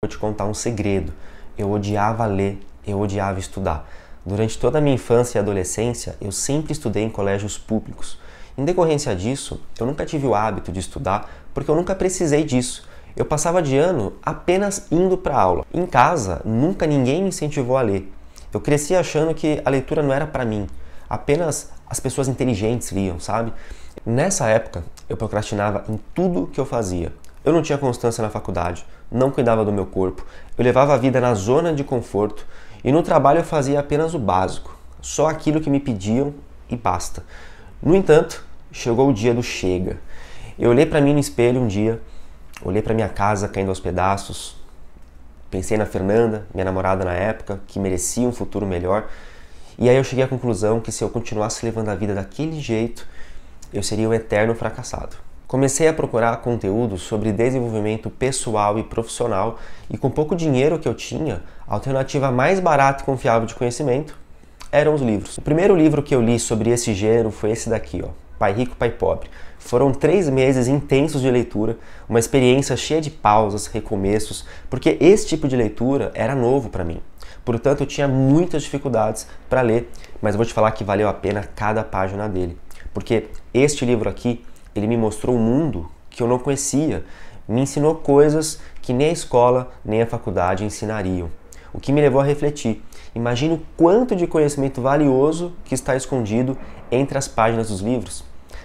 Vou te contar um segredo. Eu odiava ler, eu odiava estudar. Durante toda a minha infância e adolescência, eu sempre estudei em colégios públicos. Em decorrência disso, eu nunca tive o hábito de estudar porque eu nunca precisei disso. Eu passava de ano apenas indo para aula. Em casa, nunca ninguém me incentivou a ler. Eu cresci achando que a leitura não era para mim. Apenas as pessoas inteligentes liam, sabe? Nessa época, eu procrastinava em tudo que eu fazia. Eu não tinha constância na faculdade, não cuidava do meu corpo, eu levava a vida na zona de conforto e no trabalho eu fazia apenas o básico, só aquilo que me pediam e basta. No entanto, chegou o dia do chega. Eu olhei para mim no espelho um dia, olhei para minha casa caindo aos pedaços, pensei na Fernanda, minha namorada na época, que merecia um futuro melhor, e aí eu cheguei à conclusão que se eu continuasse levando a vida daquele jeito, eu seria um eterno fracassado. Comecei a procurar conteúdo sobre desenvolvimento pessoal e profissional e com pouco dinheiro que eu tinha, a alternativa mais barata e confiável de conhecimento eram os livros. O primeiro livro que eu li sobre esse gênero foi esse daqui, ó, Pai Rico, Pai Pobre. Foram três meses intensos de leitura, uma experiência cheia de pausas, recomeços, porque esse tipo de leitura era novo para mim. Portanto, eu tinha muitas dificuldades para ler, mas vou te falar que valeu a pena cada página dele, porque este livro aqui ele me mostrou um mundo que eu não conhecia, me ensinou coisas que nem a escola nem a faculdade ensinariam. O que me levou a refletir. Imagina o quanto de conhecimento valioso que está escondido entre as páginas dos livros.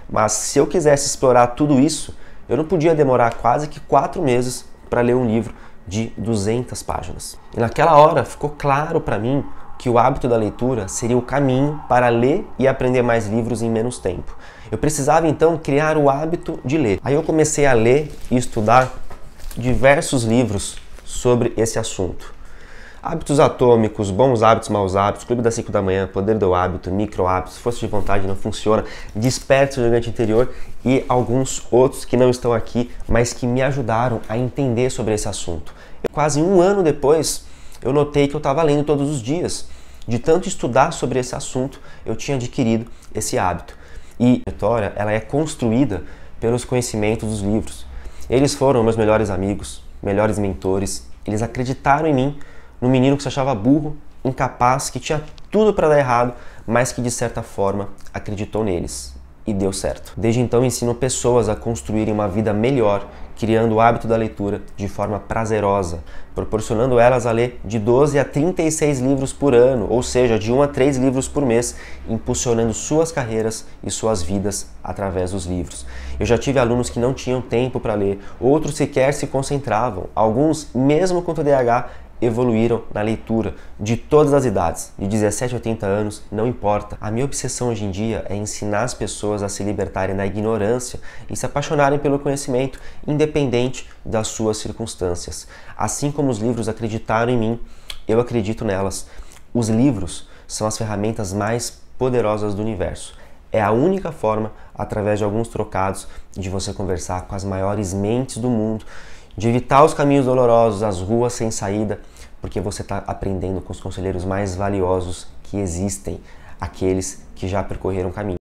Mas se eu quisesse explorar tudo isso, eu não podia demorar quase que quatro meses para ler um livro de 200 páginas. E naquela hora ficou claro para mim que o hábito da leitura seria o caminho para ler e aprender mais livros em menos tempo. Eu precisava então criar o hábito de ler. Aí eu comecei a ler e estudar diversos livros sobre esse assunto. Hábitos atômicos, bons hábitos, maus hábitos, Clube das 5 da manhã, poder do hábito, micro hábitos, força de vontade não funciona, desperta o gigante interior e alguns outros que não estão aqui, mas que me ajudaram a entender sobre esse assunto. Eu, quase um ano depois, eu notei que eu estava lendo todos os dias. De tanto estudar sobre esse assunto, eu tinha adquirido esse hábito. E a história, ela é construída pelos conhecimentos dos livros. Eles foram meus melhores amigos, melhores mentores. Eles acreditaram em mim, no menino que se achava burro, incapaz, que tinha tudo para dar errado, mas que de certa forma acreditou neles e deu certo. Desde então, ensino pessoas a construírem uma vida melhor, criando o hábito da leitura de forma prazerosa, proporcionando elas a ler de 12 a 36 livros por ano, ou seja, de 1 a 3 livros por mês, impulsionando suas carreiras e suas vidas através dos livros. Eu já tive alunos que não tinham tempo para ler, outros sequer se concentravam, alguns, mesmo com TDAH, evoluíram na leitura de todas as idades, de 17 a 80 anos, não importa. A minha obsessão hoje em dia é ensinar as pessoas a se libertarem da ignorância e se apaixonarem pelo conhecimento, independente das suas circunstâncias. Assim como os livros acreditaram em mim, eu acredito nelas. Os livros são as ferramentas mais poderosas do universo. É a única forma, através de alguns trocados, de você conversar com as maiores mentes do mundo de evitar os caminhos dolorosos, as ruas sem saída, porque você está aprendendo com os conselheiros mais valiosos que existem, aqueles que já percorreram o caminho.